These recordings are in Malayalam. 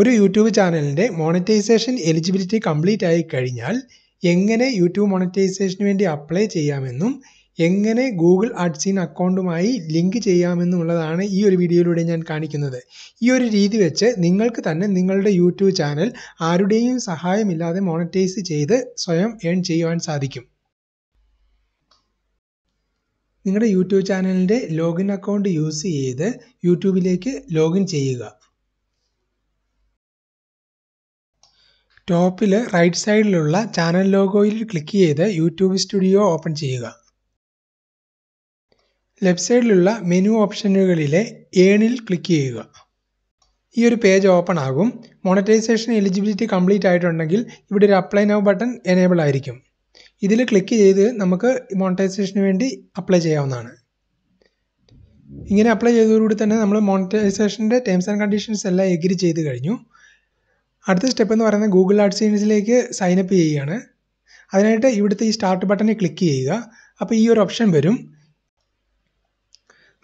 ഒരു യൂട്യൂബ് ചാനലിൻ്റെ മോണിറ്റൈസേഷൻ എലിജിബിലിറ്റി കംപ്ലീറ്റ് ആയി കഴിഞ്ഞാൽ എങ്ങനെ യൂട്യൂബ് മോണിറ്റൈസേഷന് വേണ്ടി അപ്ലൈ ചെയ്യാമെന്നും എങ്ങനെ ഗൂഗിൾ അഡ്സിൻ അക്കൗണ്ടുമായി ലിങ്ക് ചെയ്യാമെന്നുള്ളതാണ് ഈ ഒരു വീഡിയോയിലൂടെ ഞാൻ കാണിക്കുന്നത് ഈ ഒരു രീതി വെച്ച് നിങ്ങൾക്ക് തന്നെ നിങ്ങളുടെ യൂട്യൂബ് ചാനൽ ആരുടെയും സഹായമില്ലാതെ മോണിറ്റൈസ് ചെയ്ത് സ്വയം ഏൺ ചെയ്യുവാൻ സാധിക്കും നിങ്ങളുടെ യൂട്യൂബ് ചാനലിൻ്റെ ലോഗിൻ അക്കൗണ്ട് യൂസ് ചെയ്ത് യൂട്യൂബിലേക്ക് ലോഗിൻ ചെയ്യുക ടോപ്പിൽ റൈറ്റ് സൈഡിലുള്ള ചാനൽ ലോഗോയിൽ ക്ലിക്ക് ചെയ്ത് യൂട്യൂബ് സ്റ്റുഡിയോ ഓപ്പൺ ചെയ്യുക ലെഫ്റ്റ് സൈഡിലുള്ള മെനു ഓപ്ഷനുകളിലെ ഏണിൽ ക്ലിക്ക് ചെയ്യുക ഈ ഒരു പേജ് ഓപ്പൺ ആകും മോണറ്റൈസേഷൻ എലിജിബിലിറ്റി കംപ്ലീറ്റ് ആയിട്ടുണ്ടെങ്കിൽ ഇവിടെ ഒരു അപ്ലൈ നൗ ബട്ടൺ എനേബിൾ ആയിരിക്കും ഇതിൽ ക്ലിക്ക് ചെയ്ത് നമുക്ക് മോണറ്റൈസേഷന് വേണ്ടി അപ്ലൈ ചെയ്യാവുന്നതാണ് ഇങ്ങനെ അപ്ലൈ ചെയ്തതോടുകൂടി തന്നെ നമ്മൾ മോണിറ്റൈസേഷൻ്റെ ടേംസ് ആൻഡ് കണ്ടീഷൻസ് എല്ലാം എഗ്രി ചെയ്ത് കഴിഞ്ഞു അടുത്ത സ്റ്റെപ്പ് എന്ന് പറയുന്നത് ഗൂഗിൾ അഡ്സെൻസിലേക്ക് സൈൻ അപ്പ് ചെയ്യുകയാണ് അതിനായിട്ട് ഇവിടുത്തെ ഈ സ്റ്റാർട്ട് ബട്ടണിൽ ക്ലിക്ക് ചെയ്യുക അപ്പോൾ ഈ ഒരു ഓപ്ഷൻ വരും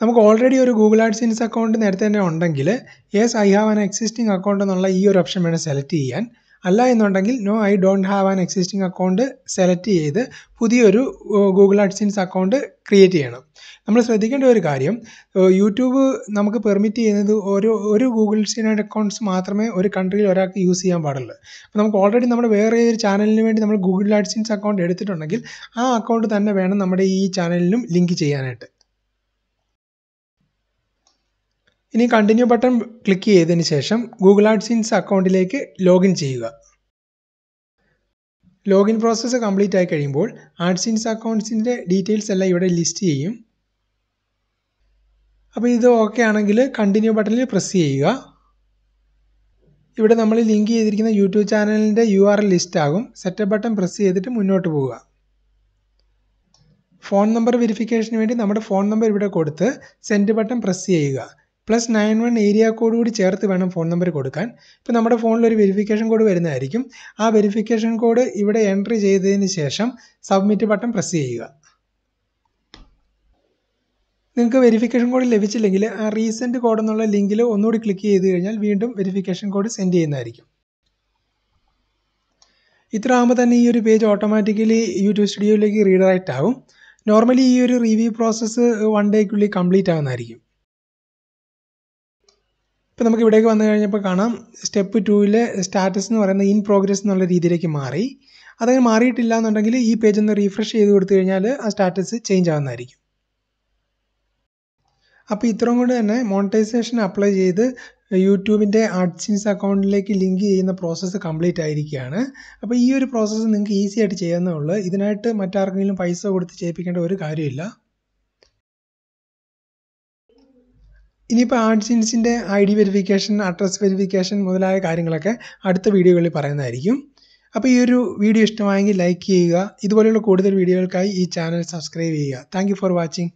നമുക്ക് ഓൾറെഡി ഒരു ഗൂഗിൾ ആഡ്സിൻസ് അക്കൗണ്ട് നേരത്തെ തന്നെ ഉണ്ടെങ്കിൽ yes I have an existing account എന്നുള്ള ഈ ഒരു ഓപ്ഷൻ വേണം സെലക്ട് ചെയ്യാൻ അല്ല എന്നുണ്ടെങ്കിൽ no I don't have an existing account select ചെയ്ത് പുതിയൊരു ഗൂഗിൾ അഡ്സിൻസ് അക്കൗണ്ട് ക്രിയേറ്റ് ചെയ്യണം നമ്മൾ ശ്രദ്ധിക്കേണ്ട ഒരു കാര്യം യൂട്യൂബ് നമുക്ക് പെർമിറ്റ് ചെയ്യുന്നത് ഒരു ഒരു ഗൂഗിൾ സ്റ്റാൻഡ് അക്കൗണ്ട്സ് മാത്രമേ ഒരു കൺട്രിയിൽ ഒരാൾക്ക് യൂസ് ചെയ്യാൻ പാടുള്ളൂ അപ്പോൾ നമുക്ക് ഓൾറെഡി നമ്മുടെ വേറെ ഏതൊരു ചാനലിന് വേണ്ടി നമ്മൾ ഗൂഗിൾ അഡ്സിൻസ് അക്കൗണ്ട് എടുത്തിട്ടുണ്ടെങ്കിൽ ആ അക്കൗണ്ട് തന്നെ വേണം നമ്മുടെ ഈ ചാനലിനും ലിങ്ക് ചെയ്യാനായിട്ട് ഇനി കണ്ടിന്യൂ ബട്ടൺ ക്ലിക്ക് ചെയ്തതിന് ശേഷം ഗൂഗിൾ ആഡ്സിൻസ് അക്കൗണ്ടിലേക്ക് ലോഗിൻ ചെയ്യുക ലോഗിൻ പ്രോസസ്സ് കംപ്ലീറ്റ് ആയി കഴിയുമ്പോൾ ആഡ്സിൻസ് അക്കൗണ്ട്സിൻ്റെ ഡീറ്റെയിൽസ് എല്ലാം ഇവിടെ ലിസ്റ്റ് ചെയ്യും അപ്പോൾ ഇത് ഓക്കെ ആണെങ്കിൽ കണ്ടിന്യൂ ബട്ടണിൽ പ്രസ് ചെയ്യുക ഇവിടെ നമ്മൾ ലിങ്ക് ചെയ്തിരിക്കുന്ന യൂട്യൂബ് ചാനലിൻ്റെ യു ആർ ലിസ്റ്റ് ആകും സെറ്റപ്പ് ബട്ടൺ പ്രസ് ചെയ്തിട്ട് മുന്നോട്ട് പോവുക ഫോൺ നമ്പർ വെരിഫിക്കേഷന് വേണ്ടി നമ്മുടെ ഫോൺ നമ്പർ ഇവിടെ കൊടുത്ത് സെൻഡ് ബട്ടൺ പ്രസ് ചെയ്യുക plus nine one area code കൂടി ചേർത്ത് വേണം ഫോൺ നമ്പർ കൊടുക്കാൻ ഇപ്പോൾ നമ്മുടെ ഫോണിൽ ഒരു വെരിഫിക്കേഷൻ കോഡ് വരുന്നതായിരിക്കും ആ വെരിഫിക്കേഷൻ കോഡ് ഇവിടെ എൻട്രി ചെയ്തതിന് ശേഷം സബ്മിറ്റ് ബട്ടൺ പ്രസ് ചെയ്യുക നിങ്ങൾക്ക് വെരിഫിക്കേഷൻ കോഡ് ലഭിച്ചില്ലെങ്കിൽ ആ റീസെൻറ്റ് കോഡ് എന്നുള്ള ലിങ്കിൽ ഒന്നുകൂടി ക്ലിക്ക് ചെയ്ത് കഴിഞ്ഞാൽ വീണ്ടും വെരിഫിക്കേഷൻ കോഡ് സെൻഡ് ചെയ്യുന്നതായിരിക്കും ഇത്ര ആകുമ്പോൾ തന്നെ ഈ ഒരു പേജ് ഓട്ടോമാറ്റിക്കലി യൂട്യൂബ് സ്റ്റുഡിയോയിലേക്ക് റീഡറൈറ്റ് ആകും നോർമലി ഈ ഒരു റിവ്യൂ പ്രോസസ്സ് വൺ ഡേക്കുള്ളിൽ കംപ്ലീറ്റ് ആവുന്നതായിരിക്കും ഇപ്പം നമുക്ക് ഇവിടേക്ക് വന്നു കഴിഞ്ഞപ്പോൾ കാണാം സ്റ്റെപ്പ് ടുവിലെ സ്റ്റാറ്റസ് എന്ന് പറയുന്നത് ഇൻ പ്രോഗ്രസ് എന്നുള്ള രീതിയിലേക്ക് മാറി അതങ്ങനെ മാറിയിട്ടില്ല എന്നുണ്ടെങ്കിൽ ഈ പേജ് ഒന്ന് റീഫ്രഷ് ചെയ്ത് കൊടുത്തു കഴിഞ്ഞാൽ ആ സ്റ്റാറ്റസ് ചേഞ്ച് ആവുന്നതായിരിക്കും അപ്പോൾ ഇത്രയും കൊണ്ട് തന്നെ മോണിറ്റൈസേഷൻ അപ്ലൈ ചെയ്ത് യൂട്യൂബിൻ്റെ ആർട്സിൻസ് അക്കൗണ്ടിലേക്ക് ലിങ്ക് ചെയ്യുന്ന പ്രോസസ്സ് കംപ്ലീറ്റ് ആയിരിക്കുകയാണ് അപ്പോൾ ഈ ഒരു പ്രോസസ്സ് നിങ്ങൾക്ക് ഈസി ആയിട്ട് ചെയ്യാവുന്നേ ഉള്ളൂ ഇതിനായിട്ട് മറ്റാർക്കെങ്കിലും പൈസ കൊടുത്ത് ചെയ്യിപ്പിക്കേണ്ട ഒരു കാര്യമില്ല ഇനിയിപ്പോൾ ആഡ്സിൻസിൻ്റെ I D verification address verification മുതലായ കാര്യങ്ങളൊക്കെ അടുത്ത വീഡിയോകളിൽ പറയുന്നതായിരിക്കും അപ്പോൾ ഈ ഒരു വീഡിയോ ഇഷ്ടമായെങ്കിൽ ലൈക്ക് ചെയ്യുക ഇതുപോലെയുള്ള കൂടുതൽ വീഡിയോകൾക്കായി ഈ ചാനൽ സബ്സ്ക്രൈബ് ചെയ്യുക താങ്ക് ഫോർ വാച്ചിങ്